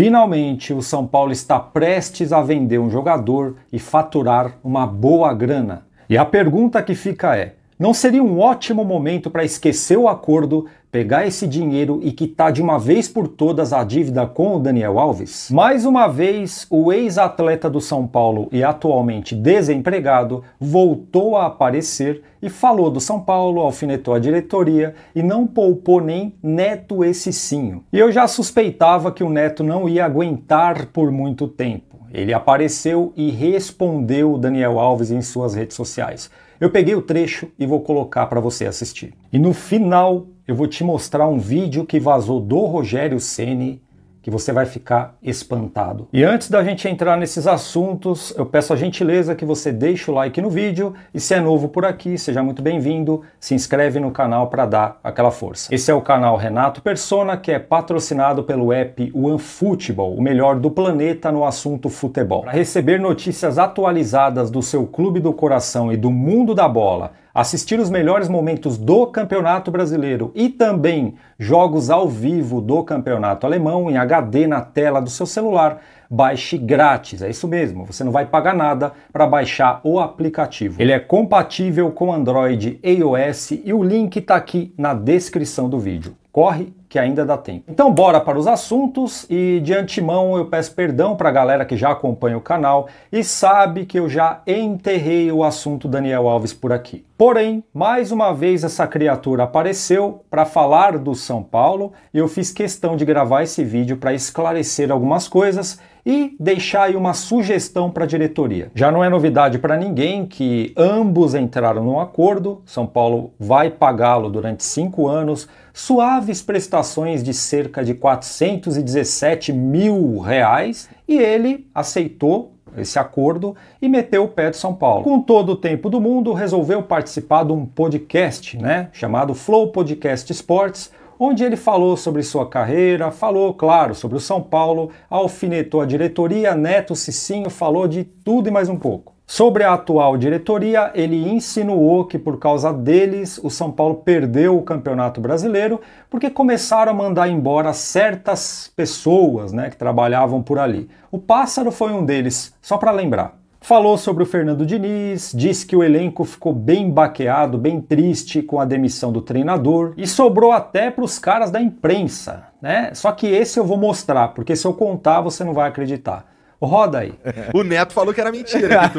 Finalmente, o São Paulo está prestes a vender um jogador e faturar uma boa grana. E a pergunta que fica é: não seria um ótimo momento para esquecer o acordo, pegar esse dinheiro e quitar de uma vez por todas a dívida com o Daniel Alves? Mais uma vez, o ex-atleta do São Paulo e atualmente desempregado voltou a aparecer e falou do São Paulo, alfinetou a diretoria e não poupou nem Neto esse cinho. E eu já suspeitava que o Neto não ia aguentar por muito tempo. Ele apareceu e respondeu o Daniel Alves em suas redes sociais. Eu peguei o trecho e vou colocar para você assistir. E no final eu vou te mostrar um vídeo que vazou do Rogério Ceni que você vai ficar espantado. E antes da gente entrar nesses assuntos, eu peço a gentileza que você deixe o like no vídeo e se é novo por aqui, seja muito bem-vindo, se inscreve no canal para dar aquela força. Esse é o canal Renato Persona, que é patrocinado pelo app OneFootball, o melhor do planeta no assunto futebol. Para receber notícias atualizadas do seu clube do coração e do mundo da bola, assistir os melhores momentos do Campeonato Brasileiro e também jogos ao vivo do Campeonato Alemão em HD na tela do seu celular, baixe grátis. É isso mesmo, você não vai pagar nada para baixar o aplicativo. Ele é compatível com Android e iOS e o link está aqui na descrição do vídeo. Corre que ainda dá tempo. Então bora para os assuntos e de antemão eu peço perdão para a galera que já acompanha o canal e sabe que eu já enterrei o assunto Daniel Alves por aqui. Porém, mais uma vez essa criatura apareceu para falar do São Paulo e eu fiz questão de gravar esse vídeo para esclarecer algumas coisas e deixar aí uma sugestão para a diretoria. Já não é novidade para ninguém que ambos entraram num acordo, São Paulo vai pagá-lo durante cinco anos, suaves prestações de cerca de 417 mil reais, e ele aceitou esse acordo e meteu o pé de São Paulo. Com todo o tempo do mundo, resolveu participar de um podcast, né, chamado Flow Podcast Sports, onde ele falou sobre sua carreira, falou, claro, sobre o São Paulo, alfinetou a diretoria, Neto Cicinho falou de tudo e mais um pouco. Sobre a atual diretoria, ele insinuou que por causa deles o São Paulo perdeu o Campeonato Brasileiro porque começaram a mandar embora certas pessoas né, que trabalhavam por ali. O Pássaro foi um deles, só para lembrar. Falou sobre o Fernando Diniz, disse que o elenco ficou bem baqueado, bem triste com a demissão do treinador e sobrou até para os caras da imprensa, né? Só que esse eu vou mostrar, porque se eu contar você não vai acreditar. Roda aí. o Neto falou que era mentira. tu...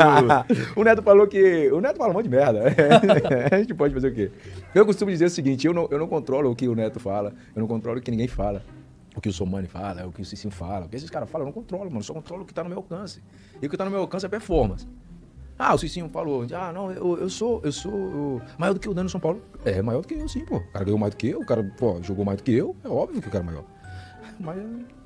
o Neto falou que. O Neto fala um monte de merda. a gente pode fazer o quê? Eu costumo dizer o seguinte: eu não, eu não controlo o que o Neto fala, eu não controlo o que ninguém fala o que o Somani fala, o que o Cicinho fala, o que esses caras falam, eu não controlo, mano. Eu só controlo o que está no meu alcance. E o que está no meu alcance é performance. Ah, o Cicinho falou, ah, não, eu, eu sou, eu sou eu... maior do que o Dano São Paulo. É, maior do que eu, sim, pô. O cara ganhou mais do que eu, o cara, pô, jogou mais do que eu, é óbvio que o cara é maior mas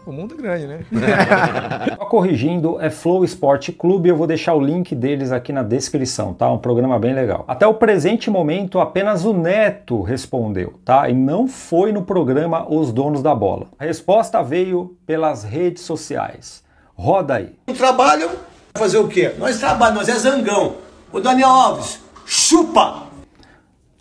o mundo é grande, né? Só corrigindo, é Flow Esporte Clube, eu vou deixar o link deles aqui na descrição, tá? Um programa bem legal. Até o presente momento, apenas o Neto respondeu, tá? E não foi no programa Os Donos da Bola. A resposta veio pelas redes sociais. Roda aí. Trabalham fazer o quê? Nós trabalhamos, nós é zangão. O Daniel Alves, chupa!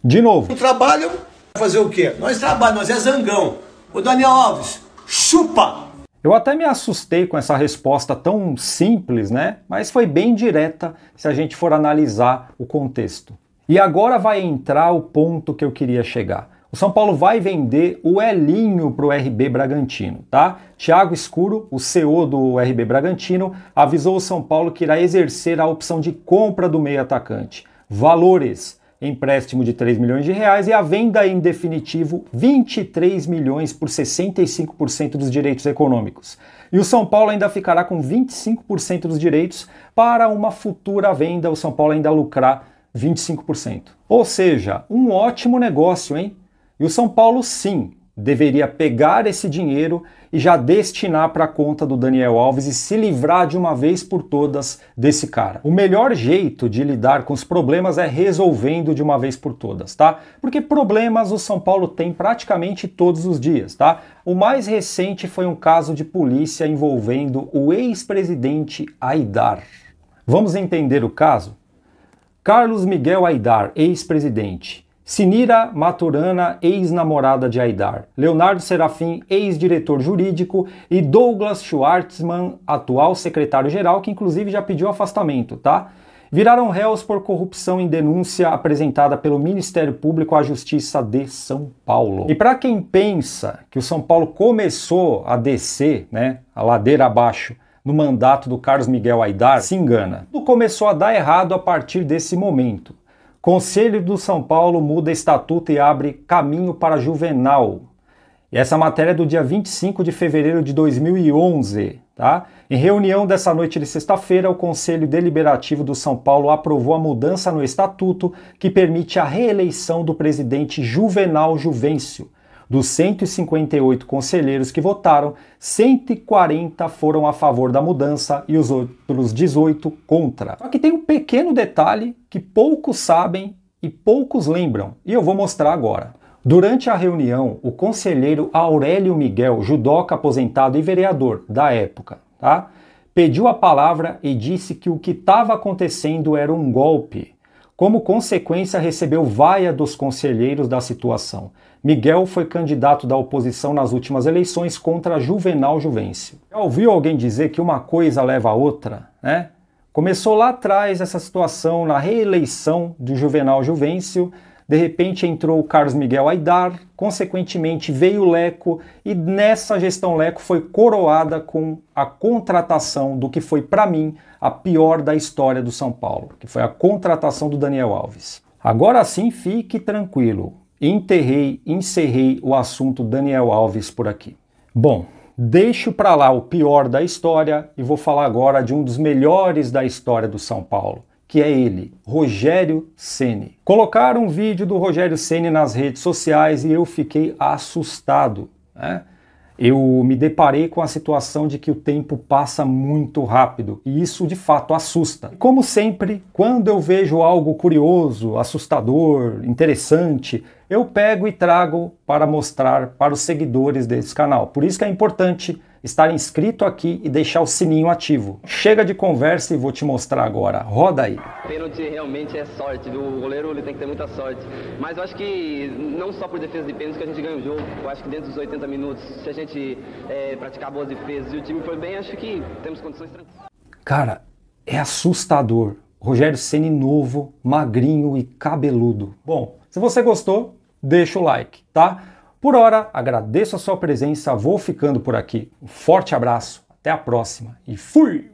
De novo. Trabalham fazer o quê? Nós trabalhamos, nós é zangão. O Daniel Alves, Chupa! Eu até me assustei com essa resposta tão simples, né? Mas foi bem direta se a gente for analisar o contexto. E agora vai entrar o ponto que eu queria chegar. O São Paulo vai vender o Elinho para o RB Bragantino, tá? Thiago Escuro, o CEO do RB Bragantino, avisou o São Paulo que irá exercer a opção de compra do meio atacante. Valores: empréstimo de 3 milhões de reais e a venda em definitivo 23 milhões por 65% dos direitos econômicos. E o São Paulo ainda ficará com 25% dos direitos para uma futura venda, o São Paulo ainda lucrar 25%. Ou seja, um ótimo negócio, hein? E o São Paulo sim deveria pegar esse dinheiro e já destinar para a conta do Daniel Alves e se livrar de uma vez por todas desse cara. O melhor jeito de lidar com os problemas é resolvendo de uma vez por todas, tá? Porque problemas o São Paulo tem praticamente todos os dias, tá? O mais recente foi um caso de polícia envolvendo o ex-presidente Aidar. Vamos entender o caso? Carlos Miguel Aidar, ex-presidente, Sinira Maturana, ex-namorada de Aidar, Leonardo Serafim, ex-diretor jurídico, e Douglas Schwartzman, atual secretário-geral, que inclusive já pediu afastamento, tá? Viraram réus por corrupção em denúncia apresentada pelo Ministério Público à Justiça de São Paulo. E para quem pensa que o São Paulo começou a descer, né, a ladeira abaixo, no mandato do Carlos Miguel Aidar, se engana. Tudo começou a dar errado a partir desse momento. Conselho do São Paulo muda estatuto e abre caminho para Juvenal. E essa matéria é do dia 25 de fevereiro de 2011, tá? Em reunião dessa noite de sexta-feira, o Conselho Deliberativo do São Paulo aprovou a mudança no estatuto que permite a reeleição do presidente Juvenal Juvencio dos 158 conselheiros que votaram, 140 foram a favor da mudança e os outros 18 contra. Só que tem um pequeno detalhe que poucos sabem e poucos lembram, e eu vou mostrar agora. Durante a reunião, o conselheiro Aurélio Miguel, judoca aposentado e vereador da época, tá? pediu a palavra e disse que o que estava acontecendo era um golpe. Como consequência, recebeu vaia dos conselheiros da situação. Miguel foi candidato da oposição nas últimas eleições contra Juvenal Juvencio. Já ouviu alguém dizer que uma coisa leva a outra, né? Começou lá atrás essa situação na reeleição do Juvenal Juvencio, de repente entrou o Carlos Miguel Aidar, consequentemente veio o Leco e nessa gestão Leco foi coroada com a contratação do que foi para mim a pior da história do São Paulo, que foi a contratação do Daniel Alves. Agora sim, fique tranquilo. Enterrei, encerrei o assunto Daniel Alves por aqui. Bom, deixo para lá o pior da história e vou falar agora de um dos melhores da história do São Paulo que é ele, Rogério Ceni. Colocaram um vídeo do Rogério Ceni nas redes sociais e eu fiquei assustado. Né? Eu me deparei com a situação de que o tempo passa muito rápido e isso de fato assusta. Como sempre, quando eu vejo algo curioso, assustador, interessante, eu pego e trago para mostrar para os seguidores desse canal. Por isso que é importante estar inscrito aqui e deixar o sininho ativo. Chega de conversa e vou te mostrar agora. Roda aí. Pênalti realmente é sorte. O goleiro ele tem que ter muita sorte. Mas eu acho que não só por defesa de pênalti que a gente ganha o jogo. Eu acho que dentro dos 80 minutos, se a gente é, praticar boas defesas e o time foi bem, acho que temos condições tranquilas. Cara, é assustador. Rogério Ceni novo, magrinho e cabeludo. Bom, se você gostou, deixa o like, tá? Por hora, agradeço a sua presença, vou ficando por aqui. Um forte abraço, até a próxima e fui!